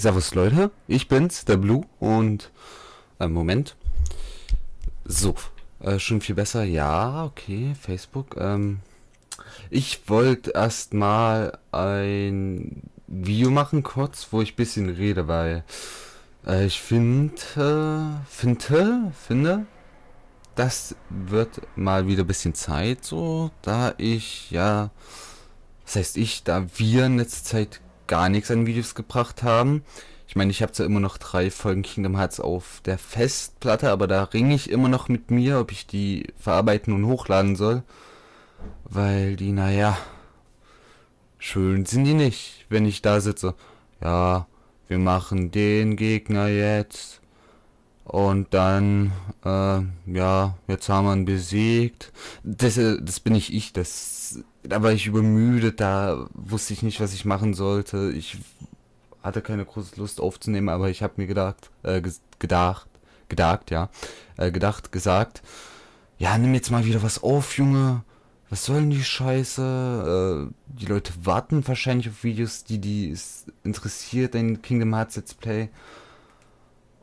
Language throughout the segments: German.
Servus Leute, ich bin's, der Blue und äh, Moment. So, äh, schon viel besser. Ja, okay, Facebook. Ähm, ich wollte erstmal ein Video machen kurz, wo ich ein bisschen rede, weil äh, ich finde, finde, finde, das wird mal wieder ein bisschen Zeit so, da ich ja, das heißt ich, da wir in letzter Zeit gar nichts an Videos gebracht haben. Ich meine, ich habe zwar immer noch drei Folgen Kingdom Hearts auf der Festplatte, aber da ringe ich immer noch mit mir, ob ich die verarbeiten und hochladen soll. Weil die, naja, schön sind die nicht, wenn ich da sitze. Ja, wir machen den Gegner jetzt. Und dann, äh, ja, jetzt haben wir ihn besiegt. Das, äh, das bin ich ich, das, da war ich übermüdet, da wusste ich nicht, was ich machen sollte. Ich hatte keine große Lust aufzunehmen, aber ich habe mir gedacht, äh, gedacht, gedacht, ja, äh, gedacht, gesagt, ja, nimm jetzt mal wieder was auf, Junge. Was soll denn die Scheiße? Äh, die Leute warten wahrscheinlich auf Videos, die die interessiert, ein Kingdom Hearts Let's Play.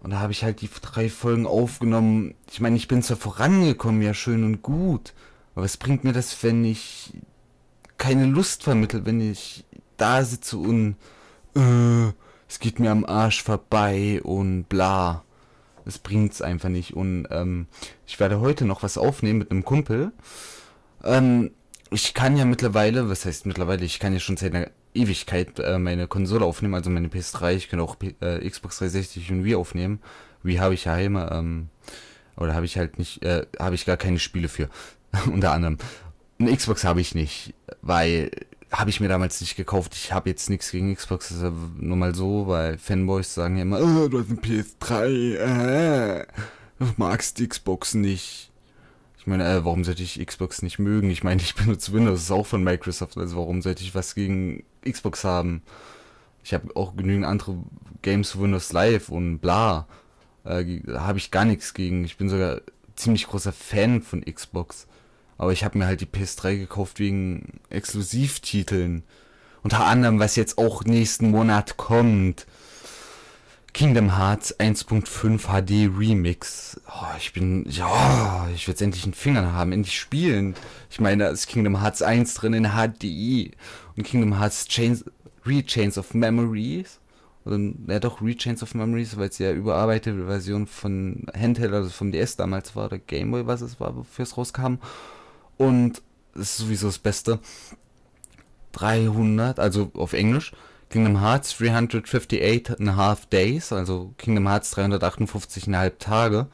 Und da habe ich halt die drei Folgen aufgenommen. Ich meine, ich bin zwar vorangekommen, ja schön und gut, aber was bringt mir das, wenn ich keine Lust vermittle, wenn ich da sitze und äh, es geht mir am Arsch vorbei und bla. Es bringt's einfach nicht. Und ähm, ich werde heute noch was aufnehmen mit einem Kumpel. Ähm, ich kann ja mittlerweile, was heißt mittlerweile, ich kann ja schon seit einer Ewigkeit äh, meine Konsole aufnehmen, also meine PS3. Ich kann auch P äh, Xbox 360 und Wii aufnehmen. Wii habe ich ja immer, ähm, oder habe ich halt nicht, äh, habe ich gar keine Spiele für, unter anderem. Eine Xbox habe ich nicht, weil habe ich mir damals nicht gekauft. Ich habe jetzt nichts gegen Xbox, das ist ja nur mal so, weil Fanboys sagen ja immer, oh, du hast ein PS3, äh, du magst Xbox nicht. Ich meine, äh, warum sollte ich Xbox nicht mögen? Ich meine, ich benutze Windows, ist auch von Microsoft, also warum sollte ich was gegen Xbox haben? Ich habe auch genügend andere Games für Windows Live und bla. Äh, habe ich gar nichts gegen. Ich bin sogar ziemlich großer Fan von Xbox. Aber ich habe mir halt die PS3 gekauft wegen Exklusivtiteln. Unter anderem, was jetzt auch nächsten Monat kommt. Kingdom Hearts 1.5 HD Remix. Oh, ich bin, ja, ich werde es endlich in den Fingern haben, endlich spielen. Ich meine, da ist Kingdom Hearts 1 drin in HDI und Kingdom Hearts Chains, Rechains of Memories. Oder, ja doch, Rechains of Memories, weil es ja überarbeitete Version von Handheld, also vom DS damals war, der Gameboy, was es war, wofür es rauskam. Und das ist sowieso das Beste. 300, also auf Englisch. Kingdom Hearts 358 and a half days, also Kingdom Hearts 358,5 Tage.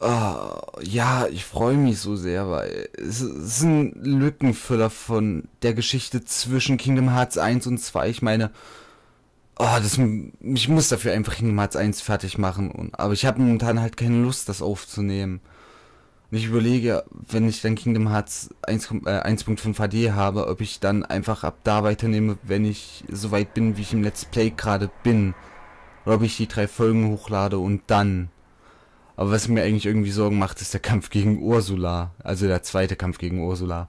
Oh, ja, ich freue mich so sehr, weil es ist ein Lückenfüller von der Geschichte zwischen Kingdom Hearts 1 und 2. Ich meine, oh, das, ich muss dafür einfach Kingdom Hearts 1 fertig machen. Und, aber ich habe momentan halt keine Lust, das aufzunehmen. Und ich überlege, wenn ich dann Kingdom Hearts 1.5 äh, HD habe, ob ich dann einfach ab da weiternehme, wenn ich so weit bin, wie ich im Let's Play gerade bin. Oder ob ich die drei Folgen hochlade und dann. Aber was mir eigentlich irgendwie Sorgen macht, ist der Kampf gegen Ursula. Also der zweite Kampf gegen Ursula.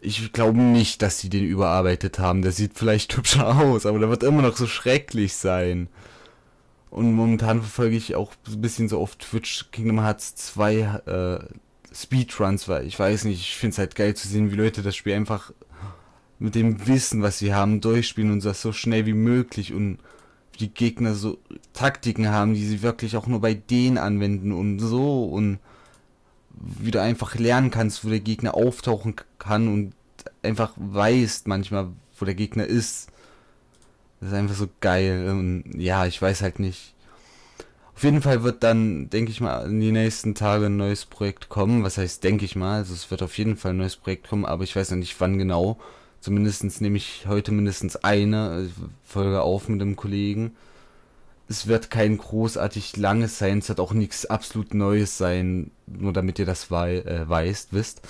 Ich glaube nicht, dass sie den überarbeitet haben. Der sieht vielleicht hübscher aus, aber der wird immer noch so schrecklich sein. Und momentan verfolge ich auch ein bisschen so auf Twitch Kingdom Hearts 2 äh, Speedruns, weil ich weiß nicht, ich finde es halt geil zu sehen, wie Leute das Spiel einfach mit dem Wissen, was sie haben, durchspielen und das so schnell wie möglich und die Gegner so Taktiken haben, die sie wirklich auch nur bei denen anwenden und so und wie du einfach lernen kannst, wo der Gegner auftauchen kann und einfach weißt manchmal, wo der Gegner ist. Das ist einfach so geil. Und ja, ich weiß halt nicht. Auf jeden Fall wird dann, denke ich mal, in die nächsten Tage ein neues Projekt kommen. Was heißt, denke ich mal? Also es wird auf jeden Fall ein neues Projekt kommen, aber ich weiß noch nicht, wann genau. Zumindest nehme ich heute mindestens eine äh, Folge auf mit einem Kollegen. Es wird kein großartig langes sein, es wird auch nichts absolut Neues sein, nur damit ihr das wei äh, weißt, wisst.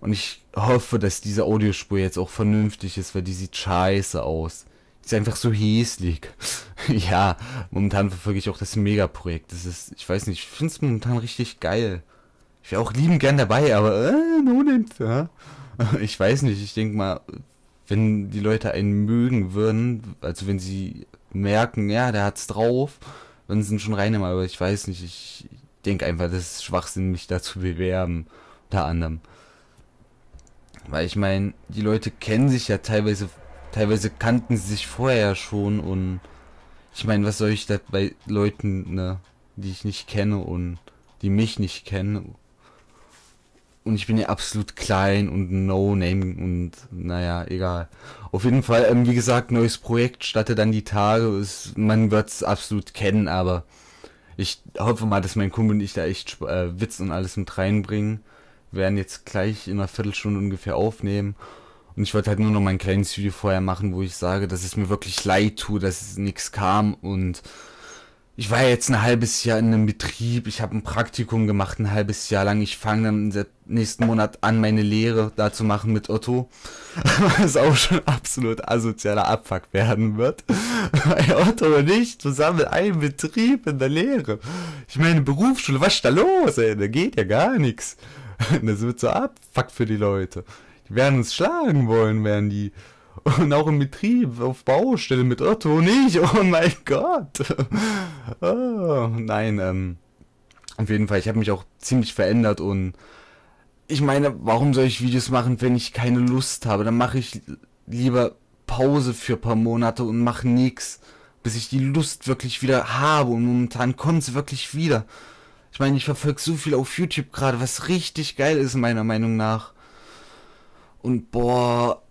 Und ich hoffe, dass diese Audiospur jetzt auch vernünftig ist, weil die sieht scheiße aus ist einfach so hässlich. ja, momentan verfolge ich auch das Megaprojekt. Das ist, ich weiß nicht, ich finde es momentan richtig geil. Ich wäre auch lieben gern dabei, aber äh, no nimmt, ja. Ich weiß nicht, ich denke mal, wenn die Leute einen mögen würden, also wenn sie merken, ja, der hat's drauf, dann sind schon rein, aber ich weiß nicht, ich denke einfach, das ist Schwachsinn, mich da zu bewerben, unter anderem. Weil ich meine, die Leute kennen sich ja teilweise Teilweise kannten sie sich vorher schon und ich meine, was soll ich da bei Leuten, ne, die ich nicht kenne und die mich nicht kennen. Und ich bin ja absolut klein und no name und naja, egal. Auf jeden Fall, ähm, wie gesagt, neues Projekt, startet dann die Tage. Ist, man wird es absolut kennen, aber ich hoffe mal, dass mein Kumpel und ich da echt äh, Witz und alles mit reinbringen. Wir werden jetzt gleich in einer Viertelstunde ungefähr aufnehmen. Und ich wollte halt nur noch mein kleines Video vorher machen, wo ich sage, dass es mir wirklich leid tut, dass nichts kam. Und ich war jetzt ein halbes Jahr in einem Betrieb, ich habe ein Praktikum gemacht, ein halbes Jahr lang. Ich fange dann im nächsten Monat an, meine Lehre da zu machen mit Otto. Was auch schon absolut asozialer Abfuck werden wird. Weil Otto und ich zusammen in einem Betrieb in der Lehre. Ich meine, Berufsschule, was ist da los? Ey? Da geht ja gar nichts. Das wird so Abfuck für die Leute. Die werden uns schlagen wollen, werden die. Und auch im Betrieb, auf Baustelle mit Otto nicht. Oh mein Gott. Oh, nein, ähm, auf jeden Fall, ich habe mich auch ziemlich verändert und ich meine, warum soll ich Videos machen, wenn ich keine Lust habe? Dann mache ich lieber Pause für paar Monate und mache nichts, bis ich die Lust wirklich wieder habe. Und momentan kommt sie wirklich wieder. Ich meine, ich verfolge so viel auf YouTube gerade, was richtig geil ist meiner Meinung nach. Und boah,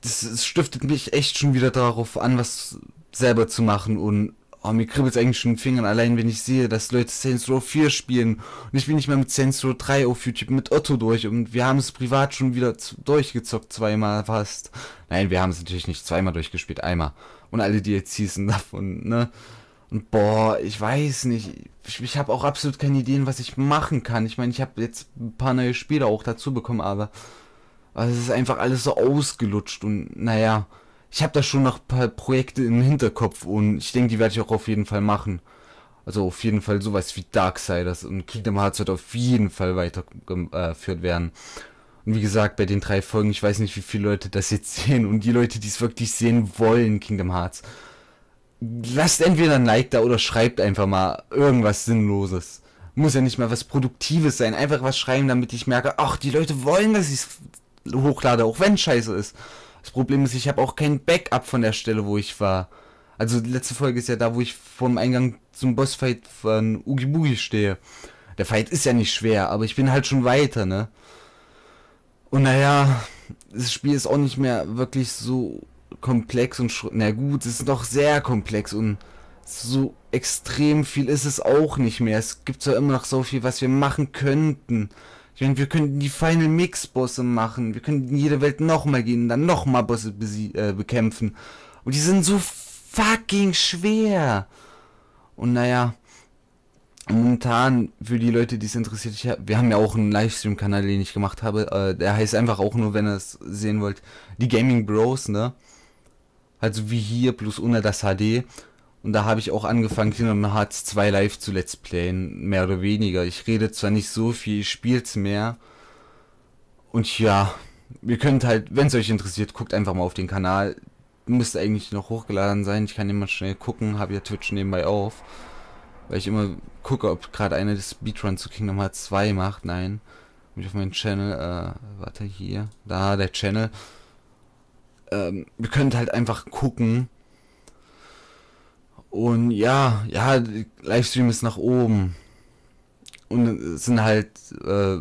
das, das stiftet mich echt schon wieder darauf an, was selber zu machen und oh, mir kribbelt es eigentlich schon in den Fingern, allein wenn ich sehe, dass Leute Saints Row 4 spielen und ich bin nicht mehr mit Saints Row 3 auf YouTube mit Otto durch und wir haben es privat schon wieder durchgezockt, zweimal fast. Nein, wir haben es natürlich nicht zweimal durchgespielt, einmal. Und alle DLCs sind davon, ne? Und boah, ich weiß nicht, ich, ich habe auch absolut keine Ideen, was ich machen kann. Ich meine, ich habe jetzt ein paar neue Spiele auch dazu bekommen, aber also es ist einfach alles so ausgelutscht und naja, ich habe da schon noch ein paar Projekte im Hinterkopf und ich denke, die werde ich auch auf jeden Fall machen. Also auf jeden Fall sowas wie Darksiders und Kingdom Hearts wird auf jeden Fall weitergeführt äh, werden. Und wie gesagt, bei den drei Folgen, ich weiß nicht, wie viele Leute das jetzt sehen und die Leute, die es wirklich sehen wollen, Kingdom Hearts, lasst entweder ein Like da oder schreibt einfach mal irgendwas Sinnloses. Muss ja nicht mal was Produktives sein, einfach was schreiben, damit ich merke, ach, die Leute wollen, dass ich es hochlade, auch wenn scheiße ist. Das Problem ist, ich habe auch kein Backup von der Stelle, wo ich war. Also die letzte Folge ist ja da, wo ich vom Eingang zum Bossfight von Ugi Bugi stehe. Der Fight ist ja nicht schwer, aber ich bin halt schon weiter, ne? Und naja, das Spiel ist auch nicht mehr wirklich so komplex und na gut, es ist doch sehr komplex und so extrem viel ist es auch nicht mehr. Es gibt zwar immer noch so viel, was wir machen könnten. Ich denke, wir könnten die Final Mix Bosse machen. Wir könnten jede Welt nochmal gehen, dann nochmal Bosse äh, bekämpfen. Und die sind so fucking schwer. Und naja, momentan für die Leute, die es interessiert, ich, wir haben ja auch einen Livestream-Kanal, den ich gemacht habe. Äh, der heißt einfach auch nur, wenn ihr es sehen wollt, die Gaming Bros, ne? Also wie hier plus ohne das HD. Und da habe ich auch angefangen, Kingdom Hearts 2 live zu Let's Playen, mehr oder weniger. Ich rede zwar nicht so viel, ich spiel's mehr. Und ja, ihr könnt halt, wenn es euch interessiert, guckt einfach mal auf den Kanal. Müsste eigentlich noch hochgeladen sein. Ich kann immer schnell gucken, habe ja Twitch nebenbei auf. Weil ich immer gucke, ob gerade einer das Speedrun zu Kingdom Hearts 2 macht. Nein. Mich auf meinen Channel, äh, warte hier. Da, der Channel. Ähm, ihr könnt halt einfach gucken und ja, ja, Livestream ist nach oben. Und es sind halt, äh,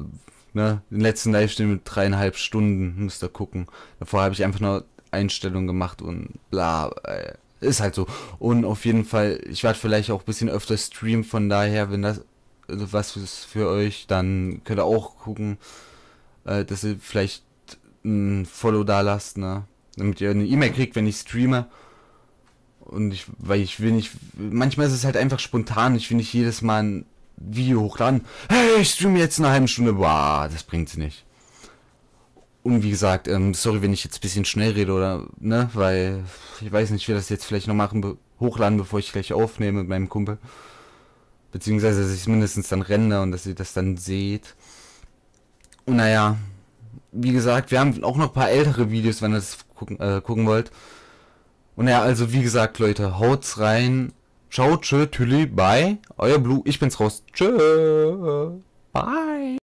ne, den letzten Livestream mit dreieinhalb Stunden, müsst ihr gucken. Davor habe ich einfach nur Einstellungen gemacht und bla, äh, ist halt so. Und auf jeden Fall, ich werde vielleicht auch ein bisschen öfter streamen, von daher, wenn das also was ist für euch, dann könnt ihr auch gucken, äh, dass ihr vielleicht ein Follow da lasst, ne? Damit ihr eine E-Mail kriegt, wenn ich streame. Und ich, weil ich will nicht, manchmal ist es halt einfach spontan, ich will nicht jedes Mal ein Video hochladen. Hey, ich streame jetzt eine halbe Stunde, boah, das bringt's nicht. Und wie gesagt, ähm, sorry, wenn ich jetzt ein bisschen schnell rede oder, ne, weil ich weiß nicht, ich will das jetzt vielleicht noch machen, be hochladen, bevor ich gleich aufnehme mit meinem Kumpel. Beziehungsweise, dass ich es mindestens dann rende und dass ihr das dann seht. Und naja, wie gesagt, wir haben auch noch ein paar ältere Videos, wenn ihr das gucken, äh, gucken wollt. Und ja, also wie gesagt, Leute, haut's rein. Ciao, tschö, tüli, bye. Euer Blue, ich bin's raus. Tschö, bye.